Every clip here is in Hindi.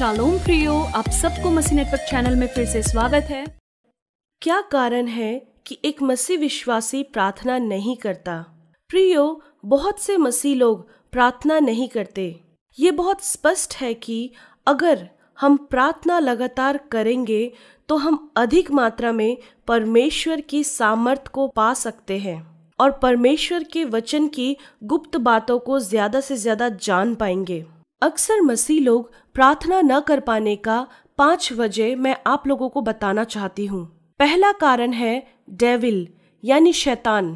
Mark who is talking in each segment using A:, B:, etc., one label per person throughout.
A: शालोम प्रियो आप सबको मसी नेटवर्क चैनल में फिर से स्वागत है क्या कारण है कि एक मसी विश्वासी प्रार्थना नहीं करता प्रियो बहुत से मसीह लोग प्रार्थना नहीं करते ये बहुत स्पष्ट है कि अगर हम प्रार्थना लगातार करेंगे तो हम अधिक मात्रा में परमेश्वर की सामर्थ को पा सकते हैं और परमेश्वर के वचन की गुप्त बातों को ज़्यादा से ज़्यादा जान पाएंगे अक्सर मसीह लोग प्रार्थना न कर पाने का पांच वजह मैं आप लोगों को बताना चाहती हूँ पहला कारण है डेविल यानी शैतान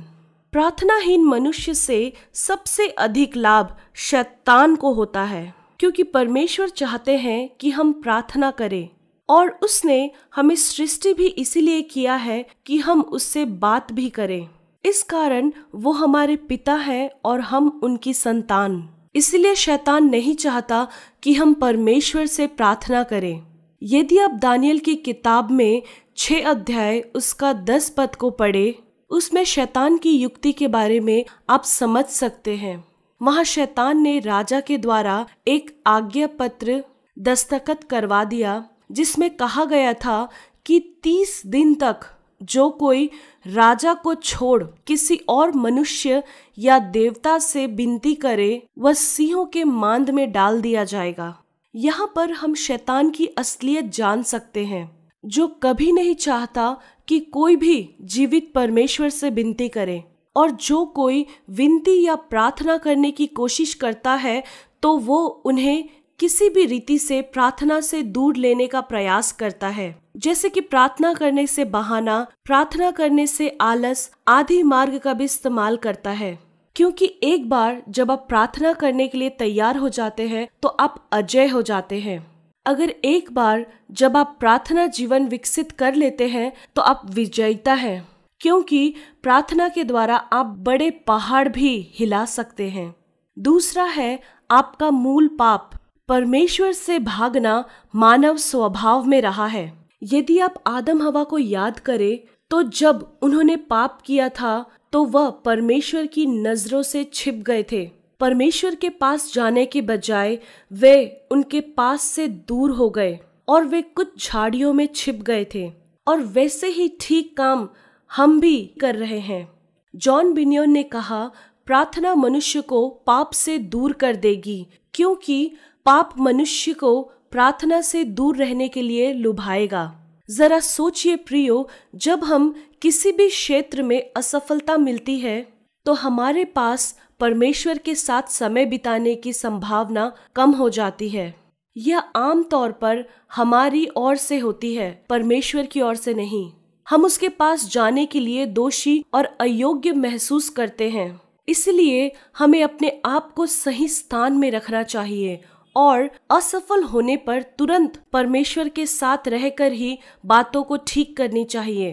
A: प्रार्थनाहीन मनुष्य से सबसे अधिक लाभ शैतान को होता है क्योंकि परमेश्वर चाहते हैं कि हम प्रार्थना करें और उसने हमें सृष्टि भी इसीलिए किया है कि हम उससे बात भी करें इस कारण वो हमारे पिता हैं और हम उनकी संतान इसलिए शैतान नहीं चाहता कि हम परमेश्वर से प्रार्थना करें यदि आप दानियल की किताब में छः अध्याय उसका दस पद को पढ़े उसमें शैतान की युक्ति के बारे में आप समझ सकते हैं वहाँ शैतान ने राजा के द्वारा एक आज्ञा पत्र दस्तखत करवा दिया जिसमें कहा गया था कि तीस दिन तक जो कोई राजा को छोड़ किसी और मनुष्य या देवता से विनती करे वह सिंहों के मांद में डाल दिया जाएगा यहाँ पर हम शैतान की असलियत जान सकते हैं जो कभी नहीं चाहता कि कोई भी जीवित परमेश्वर से विनती करे और जो कोई विनती या प्रार्थना करने की कोशिश करता है तो वो उन्हें किसी भी रीति से प्रार्थना से दूर लेने का प्रयास करता है जैसे कि प्रार्थना करने से बहाना प्रार्थना करने से आलस आदि मार्ग का भी इस्तेमाल करता है क्योंकि एक बार जब आप प्रार्थना करने के लिए तैयार हो जाते हैं तो आप अजय हो जाते हैं अगर एक बार जब आप प्रार्थना जीवन विकसित कर लेते हैं तो आप विजयता हैं क्योंकि प्रार्थना के द्वारा आप बड़े पहाड़ भी हिला सकते हैं दूसरा है आपका मूल पाप परमेश्वर से भागना मानव स्वभाव में रहा है यदि आप आदम हवा को याद करें तो जब उन्होंने पाप किया था तो वह परमेश्वर की नजरों से छिप गए थे परमेश्वर के पास जाने के बजाय वे उनके पास से दूर हो गए और वे कुछ झाड़ियों में छिप गए थे और वैसे ही ठीक काम हम भी कर रहे हैं जॉन बिनियोन ने कहा प्रार्थना मनुष्य को पाप से दूर कर देगी क्योंकि पाप मनुष्य को प्रार्थना से दूर रहने के लिए लुभाएगा जरा सोचिए प्रियो जब हम किसी भी क्षेत्र में असफलता मिलती है तो हमारे पास परमेश्वर के साथ समय बिताने की संभावना कम हो जाती है यह आम तौर पर हमारी ओर से होती है परमेश्वर की ओर से नहीं हम उसके पास जाने के लिए दोषी और अयोग्य महसूस करते हैं इसलिए हमें अपने आप को सही स्थान में रखना चाहिए और असफल होने पर तुरंत परमेश्वर के साथ रहकर ही बातों को ठीक करनी चाहिए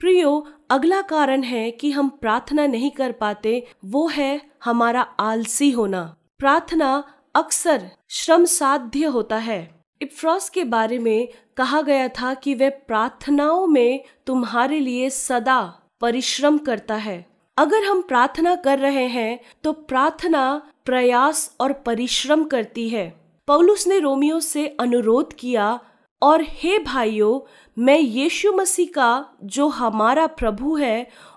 A: प्रियो अगला कारण है कि हम प्रार्थना नहीं कर पाते वो है हमारा आलसी होना प्रार्थना अक्सर श्रम साध्य होता है इफ्रॉस के बारे में कहा गया था कि वह प्रार्थनाओं में तुम्हारे लिए सदा परिश्रम करता है अगर हम प्रार्थना कर रहे हैं तो प्रार्थना प्रयास और परिश्रम करती है पौलुस ने रोमियो से अनुरोध किया और हे भाइयों मैं यीशु मसीह का जो हमारा प्रभु है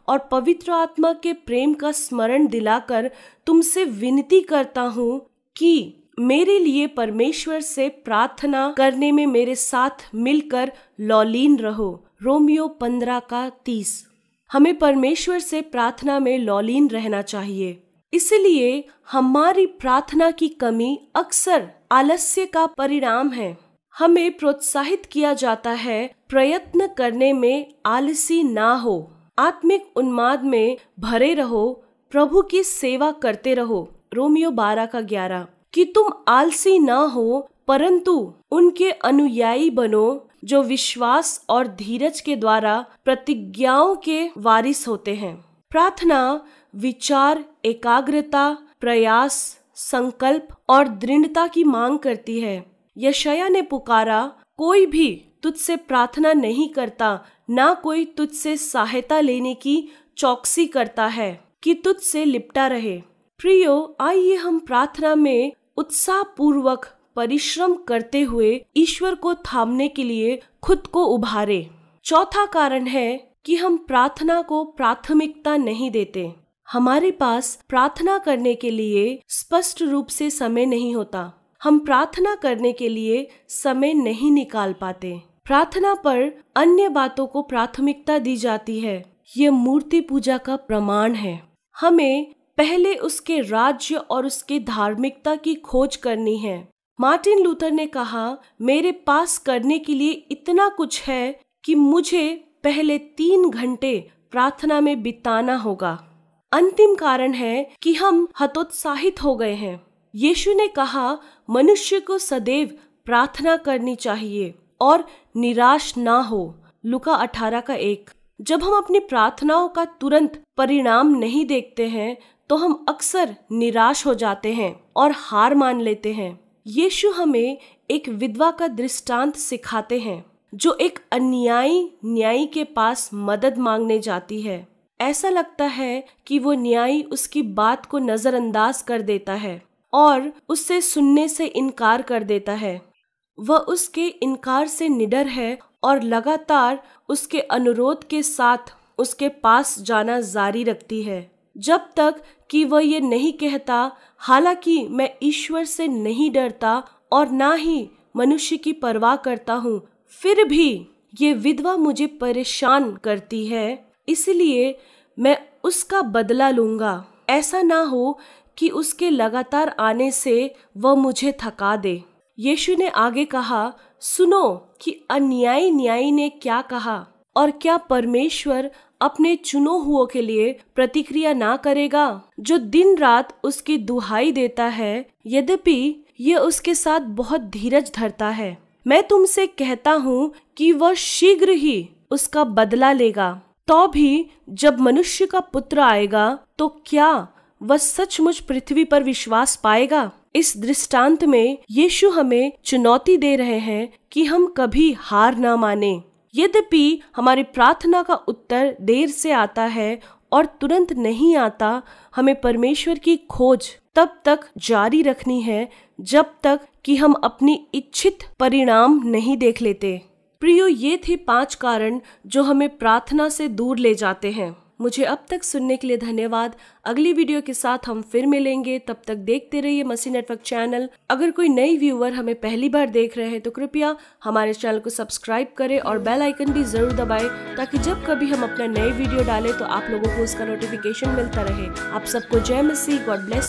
A: और पवित्र आत्मा के प्रेम का स्मरण दिलाकर तुमसे विनती करता हूँ कि मेरे लिए परमेश्वर से प्रार्थना करने में मेरे साथ मिलकर लौलीन रहो रोमियो पंद्रह का तीस हमें परमेश्वर से प्रार्थना में लौलीन रहना चाहिए इसलिए हमारी प्रार्थना की कमी अक्सर आलस्य का परिणाम है हमें प्रोत्साहित किया जाता है प्रयत्न करने में आलसी ना हो आत्मिक उन्माद में भरे रहो प्रभु की सेवा करते रहो रोमियो बारह का ग्यारह कि तुम आलसी ना हो परंतु उनके अनुयायी बनो जो विश्वास और धीरज के द्वारा प्रतिज्ञाओं के वारिस होते हैं प्रार्थना विचार एकाग्रता प्रयास संकल्प और दृढ़ता की मांग करती है यशया ने पुकारा कोई भी तुझसे प्रार्थना नहीं करता ना कोई तुझसे सहायता लेने की चौकसी करता है कि तुझसे लिपटा रहे प्रियो आइए हम प्रार्थना में उत्साह पूर्वक परिश्रम करते हुए ईश्वर को थामने के लिए खुद को उभारे चौथा कारण है कि हम प्रार्थना को प्राथमिकता नहीं देते हमारे पास प्रार्थना करने के लिए स्पष्ट रूप से समय नहीं होता हम प्रार्थना करने के लिए समय नहीं निकाल पाते प्रार्थना पर अन्य बातों को प्राथमिकता दी जाती है ये मूर्ति पूजा का प्रमाण है हमें पहले उसके राज्य और उसके धार्मिकता की खोज करनी है मार्टिन लूथर ने कहा मेरे पास करने के लिए इतना कुछ है कि मुझे पहले तीन घंटे प्रार्थना में बिताना होगा अंतिम कारण है कि हम हतोत्साहित हो गए हैं यीशु ने कहा मनुष्य को सदैव प्रार्थना करनी चाहिए और निराश ना हो लुका अठारह का एक जब हम अपनी प्रार्थनाओं का तुरंत परिणाम नहीं देखते हैं तो हम अक्सर निराश हो जाते हैं और हार मान लेते हैं यीशु हमें एक विधवा का दृष्टांत सिखाते हैं जो एक अन्यायी न्यायी के पास मदद मांगने जाती है ऐसा लगता है कि वो न्यायी उसकी बात को नज़रअंदाज कर देता है और उससे सुनने से इनकार कर देता है वह उसके इनकार से निडर है और लगातार उसके अनुरोध के साथ उसके पास जाना जारी रखती है जब तक कि वह ये नहीं कहता हालांकि मैं ईश्वर से नहीं डरता और ना ही मनुष्य की परवाह करता हूँ फिर भी ये विधवा मुझे परेशान करती है इसलिए मैं उसका बदला लूंगा ऐसा ना हो कि उसके लगातार आने से वह मुझे थका दे यीशु ने आगे कहा सुनो कि अन्यायी न्यायी ने क्या कहा और क्या परमेश्वर अपने चुनो हुओं के लिए प्रतिक्रिया ना करेगा जो दिन रात उसकी दुहाई देता है यद्यपि ये उसके साथ बहुत धीरज धरता है मैं तुमसे कहता हूँ कि वह शीघ्र ही उसका बदला लेगा तो भी जब मनुष्य का पुत्र आएगा तो क्या वह सचमुच पृथ्वी पर विश्वास पाएगा इस दृष्टांत में यीशु हमें चुनौती दे रहे हैं कि हम कभी हार ना माने यद्यपि हमारी प्रार्थना का उत्तर देर से आता है और तुरंत नहीं आता हमें परमेश्वर की खोज तब तक जारी रखनी है जब तक कि हम अपनी इच्छित परिणाम नहीं देख लेते प्रियो ये थे पांच कारण जो हमें प्रार्थना से दूर ले जाते हैं मुझे अब तक सुनने के लिए धन्यवाद अगली वीडियो के साथ हम फिर मिलेंगे तब तक देखते रहिए मसी नेटवर्क चैनल अगर कोई नई व्यूअर हमें पहली बार देख रहे हैं तो कृपया हमारे चैनल को सब्सक्राइब करें और बेल आइकन भी जरूर दबाएं ताकि जब कभी हम अपना नए वीडियो डालें तो आप लोगों को उसका नोटिफिकेशन मिलता रहे आप सबको जय मसी गॉड ब्लेस